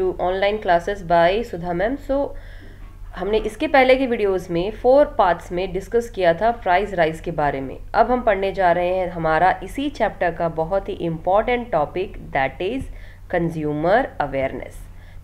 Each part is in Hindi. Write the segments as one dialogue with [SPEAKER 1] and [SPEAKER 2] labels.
[SPEAKER 1] To online classes by Sudha ma'am so हमने इसके पहले के वीडियोस में फोर पार्ट्स में डिस्कस किया था प्राइस राइज के बारे में अब हम पढ़ने जा रहे हैं हमारा इसी चैप्टर का बहुत ही important topic that is consumer awareness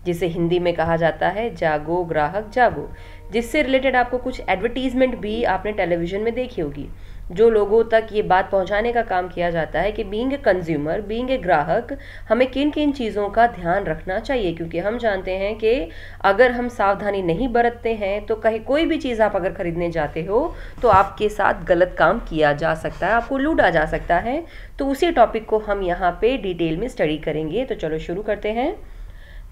[SPEAKER 1] जिसे हिंदी में कहा जाता है जागो ग्राहक जागो जिससे रिलेटेड आपको कुछ एडवर्टीजमेंट भी आपने टेलीविज़न में देखी होगी जो लोगों तक ये बात पहुंचाने का काम किया जाता है कि being a consumer being a ग्राहक हमें किन किन चीज़ों का ध्यान रखना चाहिए क्योंकि हम जानते हैं कि अगर हम सावधानी नहीं बरतते हैं तो कहीं कोई भी चीज़ आप अगर ख़रीदने जाते हो तो आपके साथ गलत काम किया जा सकता है आपको लूटा जा सकता है तो उसी टॉपिक को हम यहाँ पर डिटेल में स्टडी करेंगे तो चलो शुरू करते हैं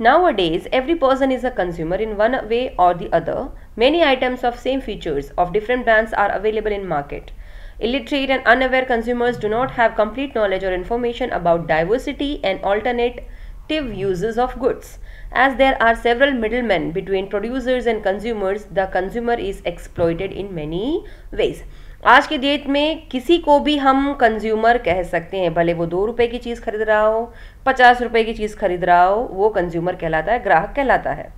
[SPEAKER 1] nowadays every person is a consumer in one way और the other many items of same features of different brands are available in market Illiterate and unaware consumers do not have complete knowledge or information about diversity and alternative uses of goods. As there are several middlemen between producers and consumers, the consumer is exploited in many ways. आज के डेट में किसी को भी हम कंज्यूमर कह सकते हैं भले वो दो रुपए की चीज़ खरीद रहा हो पचास रुपए की चीज़ खरीद रहा हो वो कंज्यूमर कहलाता है ग्राहक कहलाता है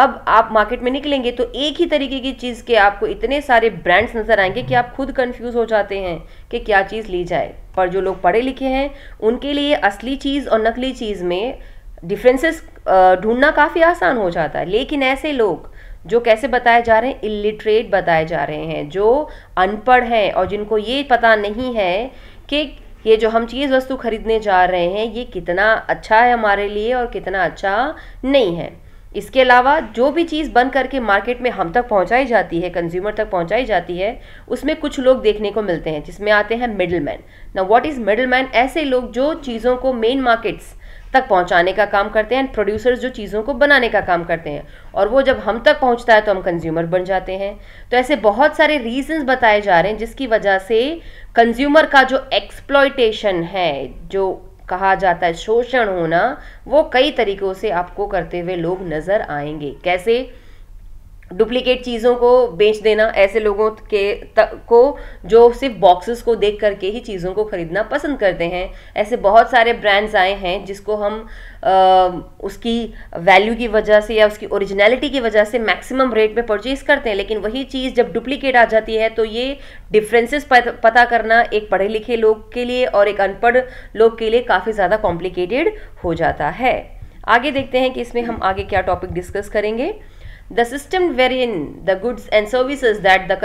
[SPEAKER 1] अब आप मार्केट में निकलेंगे तो एक ही तरीके की चीज़ के आपको इतने सारे ब्रांड्स नज़र आएंगे कि आप खुद कंफ्यूज हो जाते हैं कि क्या चीज़ ली जाए पर जो लोग पढ़े लिखे हैं उनके लिए असली चीज़ और नकली चीज़ में डिफ्रेंसेस ढूंढना काफ़ी आसान हो जाता है लेकिन ऐसे लोग जो कैसे बताए जा रहे हैं इलिटरेट बताए जा रहे हैं जो अनपढ़ हैं और जिनको ये पता नहीं है कि ये जो हम चीज़ वस्तु खरीदने जा रहे हैं ये कितना अच्छा है हमारे लिए और कितना अच्छा नहीं है इसके अलावा जो भी चीज़ बन करके मार्केट में हम तक पहुंचाई जाती है कंज्यूमर तक पहुंचाई जाती है उसमें कुछ लोग देखने को मिलते हैं जिसमें आते हैं मिडल मैन ना वॉट इज़ मिडल मैन ऐसे लोग जो चीज़ों को मेन मार्केट्स तक पहुंचाने का काम करते हैं एंड प्रोड्यूसर्स जो चीज़ों को बनाने का काम करते हैं और वो जब हम तक पहुंचता है तो हम कंज्यूमर बन जाते हैं तो ऐसे बहुत सारे रीजंस बताए जा रहे हैं जिसकी वजह से कंज्यूमर का जो एक्सप्लॉयटेशन है जो कहा जाता है शोषण होना वो कई तरीक़ों से आपको करते हुए लोग नज़र आएंगे कैसे डुप्लीकेट चीज़ों को बेच देना ऐसे लोगों के को जो सिर्फ बॉक्सेस को देख करके ही चीज़ों को ख़रीदना पसंद करते हैं ऐसे बहुत सारे ब्रांड्स आए हैं जिसको हम आ, उसकी वैल्यू की वजह से या उसकी ओरिजिनलिटी की वजह से मैक्सिमम रेट में परचेज़ करते हैं लेकिन वही चीज़ जब डुप्लीकेट आ जाती है तो ये डिफ्रेंसेस पता करना एक पढ़े लिखे लोग के लिए और एक अनपढ़ लोग के लिए काफ़ी ज़्यादा कॉम्प्लिकेटेड हो जाता है आगे देखते हैं कि इसमें हम आगे क्या टॉपिक डिस्कस करेंगे The system wherein the goods and services that the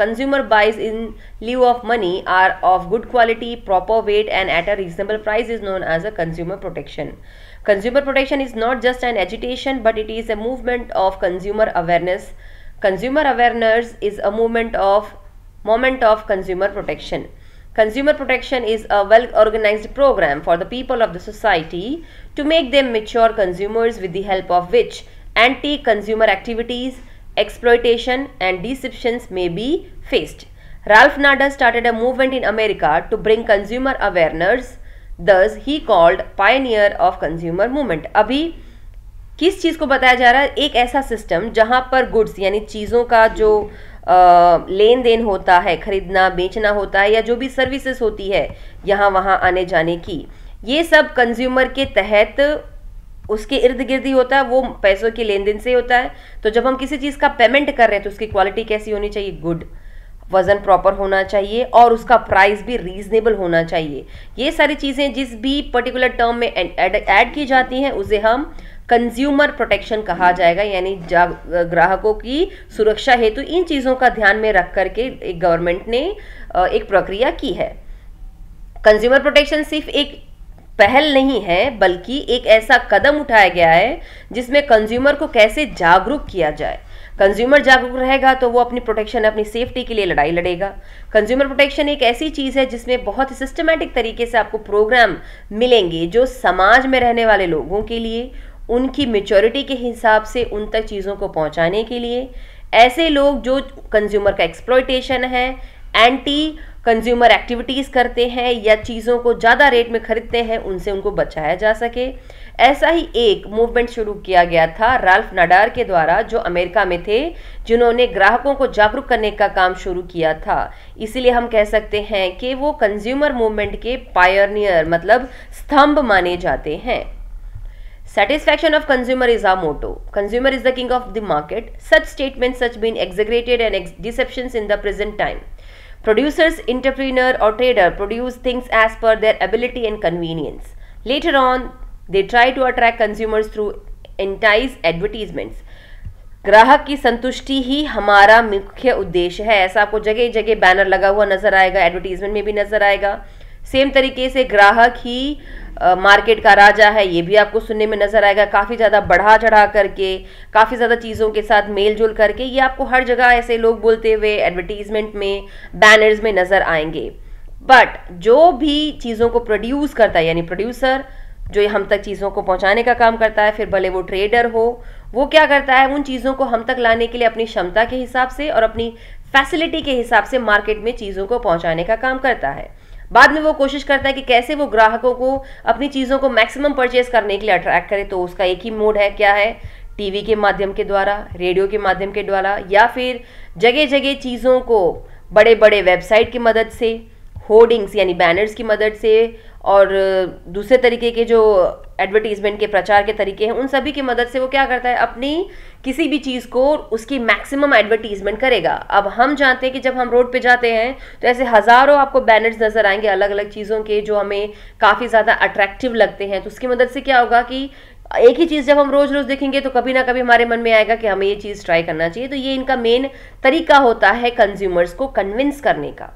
[SPEAKER 1] consumer buys in lieu of money are of good quality, proper weight and at a reasonable price is known as a consumer protection. Consumer protection is not just an agitation but it is a movement of consumer awareness. Consumer awareness is a movement of moment of consumer protection. Consumer protection is a well organized program for the people of the society to make them mature consumers with the help of which anti consumer activities exploitation and deception में be faced Ralph Nader started a movement in America to bring consumer awareness thus he called pioneer of consumer movement अभी किस चीज़ को बताया जा रहा है एक ऐसा सिस्टम जहाँ पर गुड्स यानी चीज़ों का जो लेन देन होता है खरीदना बेचना होता है या जो भी सर्विसेज होती है यहाँ वहाँ आने जाने की ये सब कंज्यूमर के तहत उसके इर्द गिर्द ही होता है वो पैसों के लेन देन से होता है तो जब हम किसी चीज़ का पेमेंट कर रहे हैं तो उसकी क्वालिटी कैसी होनी चाहिए गुड वज़न प्रॉपर होना चाहिए और उसका प्राइस भी रीजनेबल होना चाहिए ये सारी चीज़ें जिस भी पर्टिकुलर टर्म में ऐड की जाती हैं उसे हम कंज्यूमर प्रोटेक्शन कहा जाएगा यानी जा, ग्राहकों की सुरक्षा हेतु तो इन चीज़ों का ध्यान में रख करके एक गवर्नमेंट ने एक प्रक्रिया की है कंज्यूमर प्रोटेक्शन सिर्फ एक पहल नहीं है बल्कि एक ऐसा कदम उठाया गया है जिसमें कंज्यूमर को कैसे जागरूक किया जाए कंज्यूमर जागरूक रहेगा तो वो अपनी प्रोटेक्शन अपनी सेफ्टी के लिए लड़ाई लड़ेगा कंज्यूमर प्रोटेक्शन एक ऐसी चीज़ है जिसमें बहुत ही सिस्टमेटिक तरीके से आपको प्रोग्राम मिलेंगे जो समाज में रहने वाले लोगों के लिए उनकी मेचोरिटी के हिसाब से उन तक चीज़ों को पहुंचाने के लिए ऐसे लोग जो कंज्यूमर का एक्सप्लोइटेशन है एंटी कंज्यूमर एक्टिविटीज़ करते हैं या चीज़ों को ज़्यादा रेट में ख़रीदते हैं उनसे उनको बचाया जा सके ऐसा ही एक मूवमेंट शुरू किया गया था राल्फ नडार के द्वारा जो अमेरिका में थे जिन्होंने ग्राहकों को जागरूक करने का काम शुरू किया था इसीलिए हम कह सकते हैं कि वो कंज्यूमर मूवमेंट के पायरनियर मतलब स्तंभ माने जाते हैं satisfaction of consumer is a motto consumer is the king of the market such statement such been exaggerated and deception in the present time Producers, entrepreneur or trader produce things as per their ability and convenience. Later on, they try to attract consumers through entice advertisements. ग्राहक की संतुष्टि ही हमारा मुख्य उद्देश्य है ऐसा आपको जगह जगह बैनर लगा हुआ नजर आएगा एडवर्टीजमेंट में भी नजर आएगा सेम तरीके से ग्राहक ही मार्केट का राजा है ये भी आपको सुनने में नज़र आएगा काफ़ी ज़्यादा बढ़ा चढ़ा करके काफ़ी ज़्यादा चीज़ों के साथ मेल जोल करके ये आपको हर जगह ऐसे लोग बोलते हुए एडवर्टीजमेंट में बैनर्स में नज़र आएंगे बट जो भी चीज़ों को प्रोड्यूस करता है यानी प्रोड्यूसर जो हम तक चीज़ों को पहुंचाने का काम करता है फिर भले वो ट्रेडर हो वो क्या करता है उन चीज़ों को हम तक लाने के लिए अपनी क्षमता के हिसाब से और अपनी फैसिलिटी के हिसाब से मार्केट में चीज़ों को पहुंचाने का काम करता है बाद में वो कोशिश करता है कि कैसे वो ग्राहकों को अपनी चीज़ों को मैक्सिमम परचेज करने के लिए अट्रैक्ट करे तो उसका एक ही मोड है क्या है टीवी के माध्यम के द्वारा रेडियो के माध्यम के द्वारा या फिर जगह जगह चीज़ों को बड़े बड़े वेबसाइट की मदद से होर्डिंग्स यानी बैनर्स की मदद से और दूसरे तरीके के जो एडवर्टीजमेंट के प्रचार के तरीके हैं उन सभी की मदद से वो क्या करता है अपनी किसी भी चीज़ को उसकी मैक्सिमम एडवर्टीजमेंट करेगा अब हम जानते हैं कि जब हम रोड पे जाते हैं तो ऐसे हज़ारों आपको बैनर्स नज़र आएंगे अलग अलग चीज़ों के जो हमें काफ़ी ज़्यादा अट्रैक्टिव लगते हैं तो उसकी मदद से क्या होगा कि एक ही चीज़ जब हम रोज़ रोज़ देखेंगे तो कभी ना कभी हमारे मन में आएगा कि हमें ये चीज़ ट्राई करना चाहिए तो ये इनका मेन तरीका होता है कंज्यूमर्स को कन्विंस करने का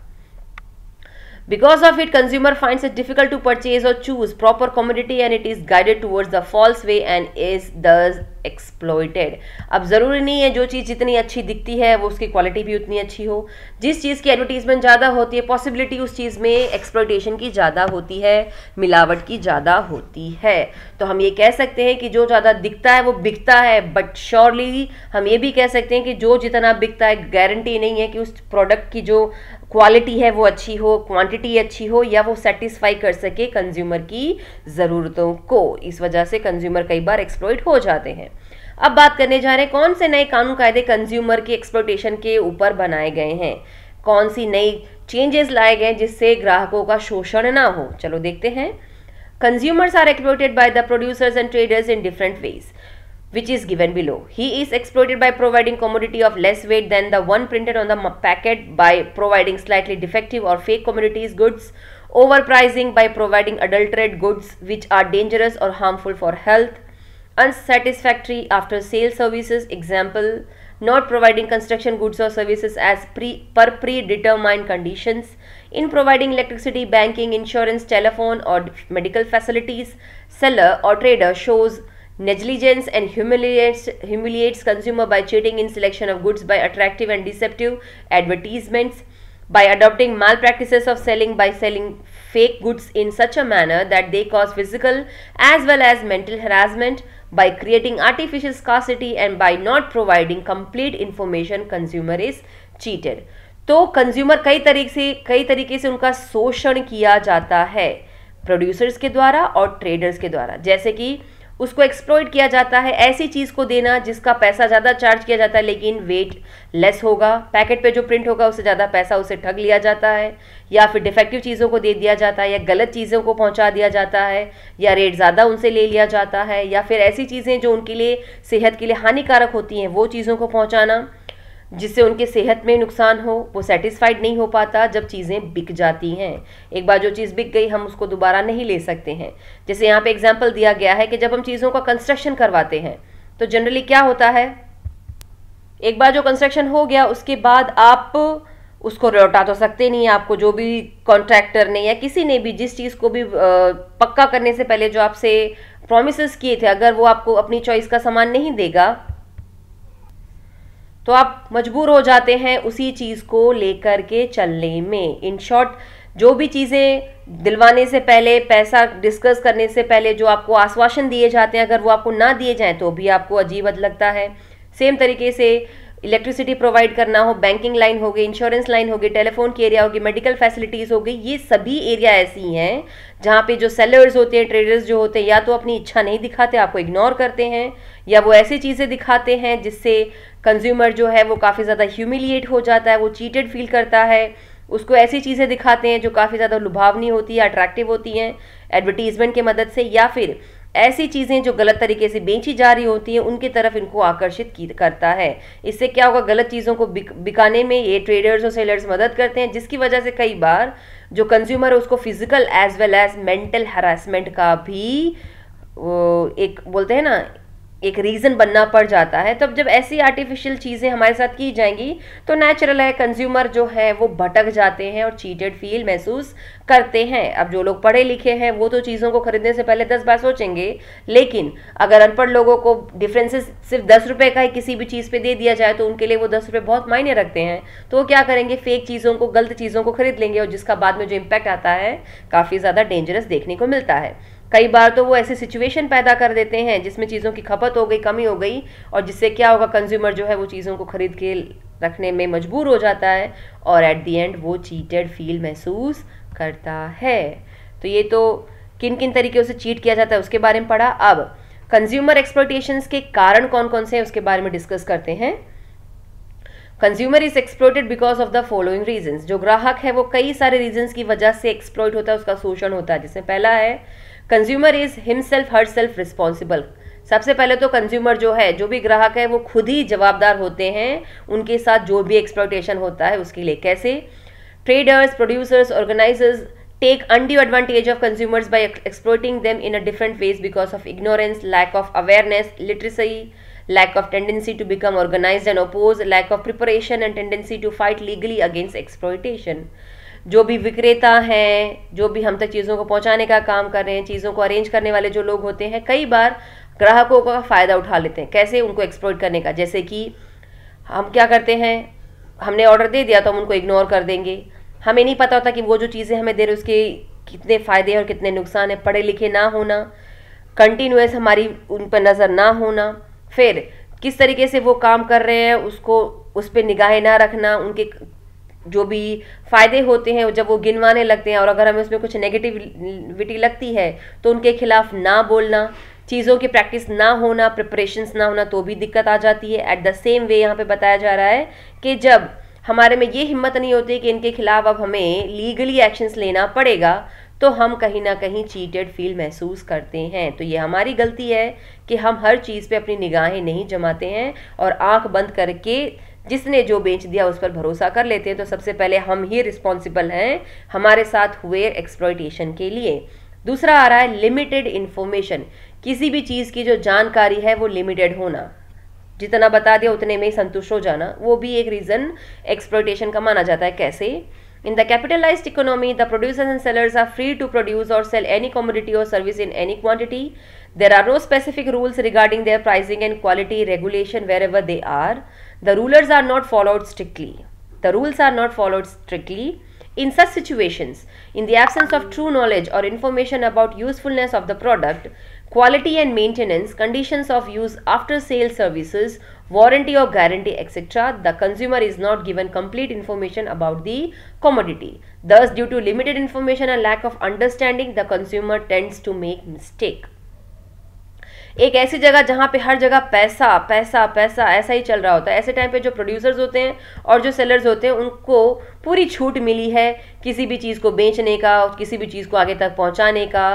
[SPEAKER 1] Because of it, consumer finds it difficult to purchase or choose proper commodity and it is guided towards the false way and is thus exploited अब ज़रूरी नहीं है जो चीज़ जितनी अच्छी दिखती है वो उसकी क्वालिटी भी उतनी अच्छी हो जिस चीज़ की एडवर्टीज़मेंट ज़्यादा होती है पॉसिबिलिटी उस चीज़ में एक्सप्लोइटेशन की ज़्यादा होती है मिलावट की ज़्यादा होती है तो हम ये कह सकते हैं कि जो ज़्यादा दिखता है वो बिकता है बट श्योरली हम ये भी कह सकते हैं कि जो जितना बिकता है गारंटी नहीं है कि उस प्रोडक्ट की जो क्वालिटी है वो अच्छी हो क्वांटिटी अच्छी हो या वो सेटिस्फाई कर सके कंज्यूमर की ज़रूरतों को इस वजह से कंज्यूमर कई बार एक्सप्लोइट हो जाते हैं अब बात करने जा रहे हैं कौन से नए कानून कायदे कंज्यूमर के एक्सपोर्टेशन के ऊपर बनाए गए हैं कौन सी नई चेंजेस लाए गए हैं जिससे ग्राहकों का शोषण ना हो चलो देखते हैं consumers are exploited by the producers and traders in different ways which is given below he is exploited by providing commodity of less weight than the one printed on the packet by providing slightly defective और fake commodities goods over pricing by providing adulterated goods which are dangerous और harmful for health unsatisfactory after sale services example not providing construction goods or services as pre, per predetermined conditions in providing electricity banking insurance telephone or medical facilities seller or trader shows negligence and humiliates humiliates consumer by cheating in selection of goods by attractive and deceptive advertisements by adopting malpractices of selling by selling fake goods in such a manner that they cause physical as well as mental harassment by creating artificial scarcity and by not providing complete information consumer is cheated तो कंज्यूमर कई तरीके से कई तरीके से उनका शोषण किया जाता है प्रोड्यूसर्स के द्वारा और ट्रेडर्स के द्वारा जैसे कि उसको एक्सप्लोइट किया जाता है ऐसी चीज़ को देना जिसका पैसा ज़्यादा चार्ज किया जाता है लेकिन वेट लेस होगा पैकेट पे जो प्रिंट होगा उससे ज़्यादा पैसा उसे ठग लिया जाता है या फिर डिफेक्टिव चीज़ों को दे दिया जाता है या गलत चीज़ों को पहुंचा दिया जाता है या रेट ज़्यादा उनसे ले लिया जाता है या फिर ऐसी चीज़ें जो उनके लिए सेहत के लिए हानिकारक होती हैं वो चीज़ों को पहुँचाना जिससे उनके सेहत में नुकसान हो वो सेटिस्फाइड नहीं हो पाता जब चीज़ें बिक जाती हैं एक बार जो चीज़ बिक गई हम उसको दोबारा नहीं ले सकते हैं जैसे यहाँ पे एग्जाम्पल दिया गया है कि जब हम चीज़ों का कंस्ट्रक्शन करवाते हैं तो जनरली क्या होता है एक बार जो कंस्ट्रक्शन हो गया उसके बाद आप उसको लौटा तो सकते नहीं आपको जो भी कॉन्ट्रैक्टर ने या किसी ने भी जिस चीज़ को भी पक्का करने से पहले जो आपसे प्रोमिस किए थे अगर वो आपको अपनी चॉइस का सामान नहीं देगा तो आप मजबूर हो जाते हैं उसी चीज़ को लेकर के चलने में इन शॉर्ट जो भी चीज़ें दिलवाने से पहले पैसा डिस्कस करने से पहले जो आपको आश्वासन दिए जाते हैं अगर वो आपको ना दिए जाएं तो भी आपको अजीब लगता है सेम तरीके से इलेक्ट्रिसिटी प्रोवाइड करना हो बैंकिंग लाइन होगी इंश्योरेंस लाइन होगी टेलीफोन की एरिया होगी मेडिकल फैसिलिटीज़ होगी ये सभी एरिया ऐसी हैं जहाँ पे जो सेलर्स होते हैं ट्रेडर्स जो होते हैं या तो अपनी इच्छा नहीं दिखाते आपको इग्नोर करते हैं या वो ऐसी चीज़ें दिखाते हैं जिससे कंज्यूमर जो है वो काफ़ी ज़्यादा ह्यूमिलिएट हो जाता है वो चीटेड फील करता है उसको ऐसी चीज़ें दिखाते हैं जो काफ़ी ज़्यादा लुभावनी होती है अट्रैक्टिव होती हैं एडवर्टीज़मेंट की मदद से या फिर ऐसी चीज़ें जो गलत तरीके से बेची जा रही होती हैं उनकी तरफ इनको आकर्षित करता है इससे क्या होगा गलत चीज़ों को बिक, बिकाने में ये ट्रेडर्स और सेलर्स मदद करते हैं जिसकी वजह से कई बार जो कंज्यूमर है उसको physical as well as mental harassment का भी एक बोलते हैं ना एक रीज़न बनना पड़ जाता है तो जब ऐसी आर्टिफिशियल चीज़ें हमारे साथ की जाएंगी तो नेचुरल है कंज्यूमर जो है वो भटक जाते हैं और चीटेड फील महसूस करते हैं अब जो लोग पढ़े लिखे हैं वो तो चीज़ों को खरीदने से पहले दस बार सोचेंगे लेकिन अगर अनपढ़ लोगों को डिफरेंसेस सिर्फ दस रुपये का ही किसी भी चीज़ पर दे दिया जाए तो उनके लिए वो दस रुपये बहुत मायने रखते हैं तो वो क्या करेंगे फेक चीज़ों को गलत चीज़ों को खरीद लेंगे और जिसका बाद में जो इम्पैक्ट आता है काफ़ी ज़्यादा डेंजरस देखने को मिलता है कई बार तो वो ऐसी सिचुएशन पैदा कर देते हैं जिसमें चीज़ों की खपत हो गई कमी हो गई और जिससे क्या होगा कंज्यूमर जो है वो चीज़ों को खरीद के रखने में मजबूर हो जाता है और एट दी एंड वो चीटेड फील महसूस करता है तो ये तो किन किन तरीके से चीट किया जाता है उसके बारे में पढ़ा अब कंज्यूमर एक्सप्लोटेशंस के कारण कौन कौन से हैं उसके बारे में डिस्कस करते हैं consumer is exploited because of the following reasons जो ग्राहक है वो कई सारे रीजंस की वजह से एक्सप्लोइट होता है उसका शोषण होता है जिसमें पहला है consumer is himself herself responsible सबसे पहले तो कंज्यूमर जो है जो भी ग्राहक है वो खुद ही जवाबदार होते हैं उनके साथ जो भी एक्सप्लोटेशन होता है उसके लिए कैसे traders producers organisers take undue advantage of consumers by exploiting them in a different ways because of ignorance lack of awareness literacy lack of tendency to become organized and oppose, lack of preparation and tendency to fight legally against exploitation. जो भी विक्रेता हैं जो भी हम तक चीज़ों को पहुंचाने का काम कर रहे हैं चीज़ों को अरेंज करने वाले जो लोग होते हैं कई बार ग्राहकों का फ़ायदा उठा लेते हैं कैसे उनको एक्सप्लोइट करने का जैसे कि हम क्या करते हैं हमने ऑर्डर दे दिया तो हम उनको इग्नोर कर देंगे हमें नहीं पता होता कि वो जो चीज़ें हमें दे रहे उसके कितने फ़ायदे और कितने नुकसान हैं पढ़े लिखे ना होना कंटिन्यूस हमारी उन पर नज़र ना होना फिर किस तरीके से वो काम कर रहे हैं उसको उस पर निगाहें ना रखना उनके जो भी फ़ायदे होते हैं जब वो गिनवाने लगते हैं और अगर हमें उसमें कुछ नेगेटिविटी लगती है तो उनके खिलाफ ना बोलना चीज़ों की प्रैक्टिस ना होना प्रिपरेशंस ना होना तो भी दिक्कत आ जाती है एट द सेम वे यहाँ पे बताया जा रहा है कि जब हमारे में ये हिम्मत नहीं होती कि इनके खिलाफ अब हमें लीगली एक्शंस लेना पड़ेगा तो हम कहीं ना कहीं चीटेड फील महसूस करते हैं तो ये हमारी गलती है कि हम हर चीज़ पे अपनी निगाहें नहीं जमाते हैं और आंख बंद करके जिसने जो बेच दिया उस पर भरोसा कर लेते हैं तो सबसे पहले हम ही रिस्पॉन्सिबल हैं हमारे साथ हुए एक्सप्लॉयटेशन के लिए दूसरा आ रहा है लिमिटेड इन्फॉर्मेशन किसी भी चीज़ की जो जानकारी है वो लिमिटेड होना जितना बता दिया उतने में ही संतुष्ट हो जाना वो भी एक रीज़न एक्सप्लोइटेशन का माना जाता है कैसे In the capitalized economy, the producers and sellers are free to produce or sell any commodity or service in any quantity. There are no specific rules regarding their pricing and quality regulation wherever they are. The rulers are not followed strictly. The rules are not followed strictly. In such situations, in the absence of true knowledge or information about usefulness of the product, quality and maintenance, conditions of use after sale services, warranty or guarantee etc. The consumer is not given complete information about the commodity. Thus, due to limited information and lack of understanding, the consumer tends to make mistake. एक ऐसी जगह जहाँ पे हर जगह पैसा पैसा पैसा ऐसा ही चल रहा होता है ऐसे टाइम पे जो प्रोड्यूसर्स होते हैं और जो सेलर्स होते हैं उनको पूरी छूट मिली है किसी भी चीज़ को बेचने का किसी भी चीज़ को आगे तक पहुँचाने का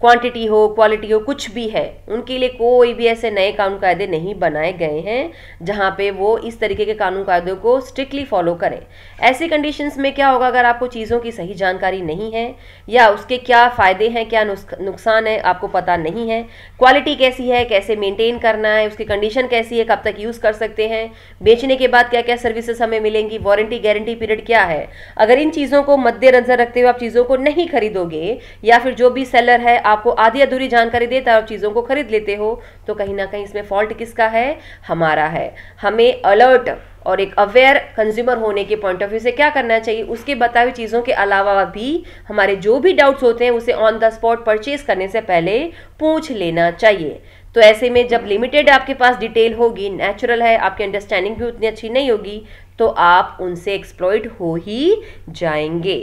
[SPEAKER 1] क्वांटिटी हो क्वालिटी हो कुछ भी है उनके लिए कोई भी ऐसे नए कानून कायदे नहीं बनाए गए हैं जहाँ पे वो इस तरीके के कानून कायदों को स्ट्रिक्टली फॉलो करें ऐसी कंडीशंस में क्या होगा अगर आपको चीज़ों की सही जानकारी नहीं है या उसके क्या फ़ायदे हैं क्या नुकसान है आपको पता नहीं है क्वालिटी कैसी है कैसे मेनटेन करना है उसकी कंडीशन कैसी है कब तक यूज़ कर सकते हैं बेचने के बाद क्या क्या सर्विसेज हमें मिलेंगी वारंटी गारंटी पीरियड क्या है अगर इन चीज़ों को मद्देनजर रखते हुए आप चीज़ों को नहीं खरीदोगे या फिर जो भी सेलर है आपको आधी अधूरी जानकारी देता है और चीज़ों को खरीद लेते हो तो कहीं ना कहीं इसमें फॉल्ट किसका है हमारा है हमें अलर्ट और एक अवेयर कंज्यूमर होने के पॉइंट ऑफ व्यू से क्या करना चाहिए उसके बताए हुई चीज़ों के अलावा भी हमारे जो भी डाउट्स होते हैं उसे ऑन द स्पॉट परचेज करने से पहले पूछ लेना चाहिए तो ऐसे में जब लिमिटेड आपके पास डिटेल होगी नेचुरल है आपकी अंडरस्टैंडिंग भी उतनी अच्छी नहीं होगी तो आप उनसे एक्सप्लॉयट हो ही जाएंगे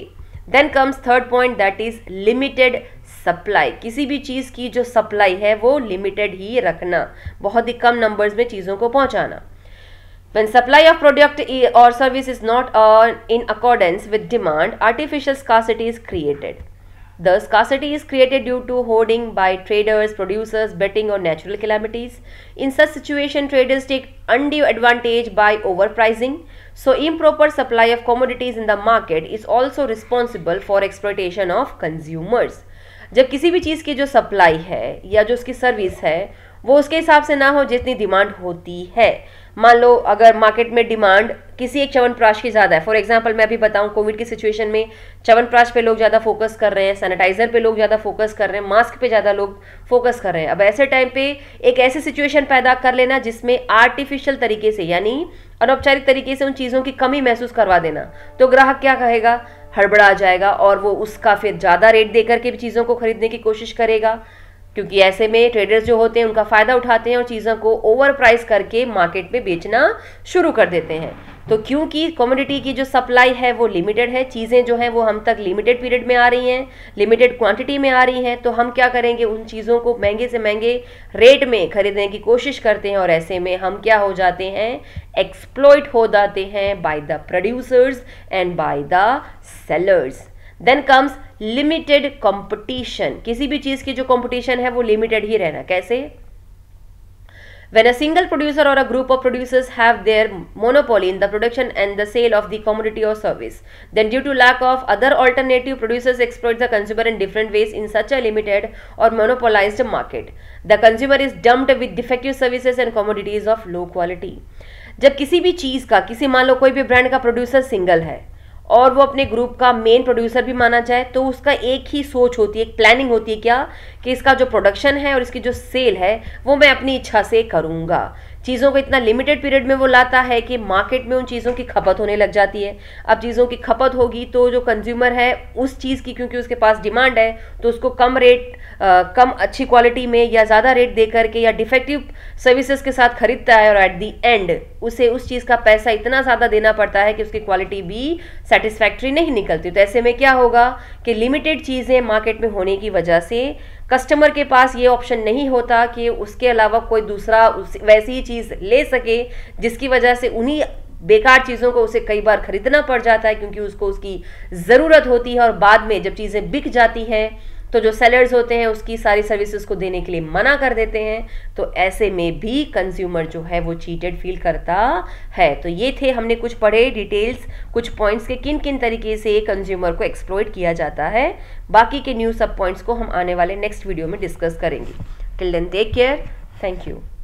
[SPEAKER 1] then comes third point that is limited supply किसी भी चीज़ की जो सप्लाई है वो लिमिटेड ही रखना बहुत ही कम नंबर्स में चीज़ों को पहुंचाना वन सप्लाई ऑफ प्रोडक्ट और service is not in accordance with demand artificial scarcity is created the scarcity is created due to hoarding by traders producers betting और natural calamities in such situation traders take undue advantage by over pricing so improper supply of commodities in the market is also responsible for exportation of consumers जब किसी भी चीज़ की जो सप्लाई है या जो उसकी सर्विस है वो उसके हिसाब से ना हो जितनी डिमांड होती है मान लो अगर मार्केट में डिमांड किसी एक प्राश की ज़्यादा है फॉर एग्जांपल मैं अभी बताऊं कोविड की सिचुएशन में प्राश पे लोग ज़्यादा फोकस कर रहे हैं सैनिटाइजर पे लोग ज़्यादा फोकस कर रहे हैं मास्क पे ज़्यादा लोग फोकस कर रहे हैं अब ऐसे टाइम पे एक ऐसी सिचुएशन पैदा कर लेना जिसमें आर्टिफिशियल तरीके से यानी अनौपचारिक तरीके से उन चीज़ों की कमी महसूस करवा देना तो ग्राहक क्या कहेगा हड़बड़ा जाएगा और वो उसका फिर ज़्यादा रेट दे करके चीज़ों को खरीदने की कोशिश करेगा क्योंकि ऐसे में ट्रेडर्स जो होते हैं उनका फ़ायदा उठाते हैं और चीज़ों को ओवर प्राइस करके मार्केट में बेचना शुरू कर देते हैं तो क्योंकि कमोडिटी की जो सप्लाई है वो लिमिटेड है चीज़ें जो हैं वो हम तक लिमिटेड पीरियड में आ रही हैं लिमिटेड क्वांटिटी में आ रही हैं तो हम क्या करेंगे उन चीज़ों को महंगे से महंगे रेट में ख़रीदने की कोशिश करते हैं और ऐसे में हम क्या हो जाते हैं एक्सप्लोइट हो जाते हैं by the producers and by the sellers then comes limited competition किसी भी चीज की जो कॉम्पिटिशन है वो लिमिटेड ही रहना कैसे वेन अ सिंगल प्रोड्यूसर और a group of producers have their monopoly in the production and the sale of the commodity और service then due to lack of other alternative producers explore the consumer in different ways in such a limited और monopolise market the consumer is dumped with defective services and commodities of low quality जब किसी भी चीज का किसी मान लो कोई भी ब्रांड का प्रोड्यूसर सिंगल है और वो अपने ग्रुप का मेन प्रोड्यूसर भी माना जाए तो उसका एक ही सोच होती है एक प्लानिंग होती है क्या कि इसका जो प्रोडक्शन है और इसकी जो सेल है वो मैं अपनी इच्छा से करूँगा चीज़ों को इतना लिमिटेड पीरियड में वो लाता है कि मार्केट में उन चीज़ों की खपत होने लग जाती है अब चीज़ों की खपत होगी तो जो कंज्यूमर है उस चीज़ की क्योंकि उसके पास डिमांड है तो उसको कम रेट कम अच्छी क्वालिटी में या ज़्यादा रेट दे करके या डिफेक्टिव सर्विसेज के साथ खरीदता है और एट दी एंड उसे उस चीज़ का पैसा इतना ज़्यादा देना पड़ता है कि उसकी क्वालिटी भी सेटिस्फैक्ट्री नहीं निकलती तो ऐसे में क्या होगा कि लिमिटेड चीज़ें मार्केट में होने की वजह से कस्टमर के पास ये ऑप्शन नहीं होता कि उसके अलावा कोई दूसरा उस वैसी ही चीज़ ले सके जिसकी वजह से उन्हीं बेकार चीज़ों को उसे कई बार खरीदना पड़ जाता है क्योंकि उसको उसकी ज़रूरत होती है और बाद में जब चीज़ें बिक जाती हैं तो जो सेलर्स होते हैं उसकी सारी सर्विसेज को देने के लिए मना कर देते हैं तो ऐसे में भी कंज्यूमर जो है वो चीटेड फील करता है तो ये थे हमने कुछ पढ़े डिटेल्स कुछ पॉइंट्स के किन किन तरीके से कंज्यूमर को एक्सप्लोइट किया जाता है बाकी के न्यू सब पॉइंट्स को हम आने वाले नेक्स्ट वीडियो में डिस्कस करेंगे till then take care thank you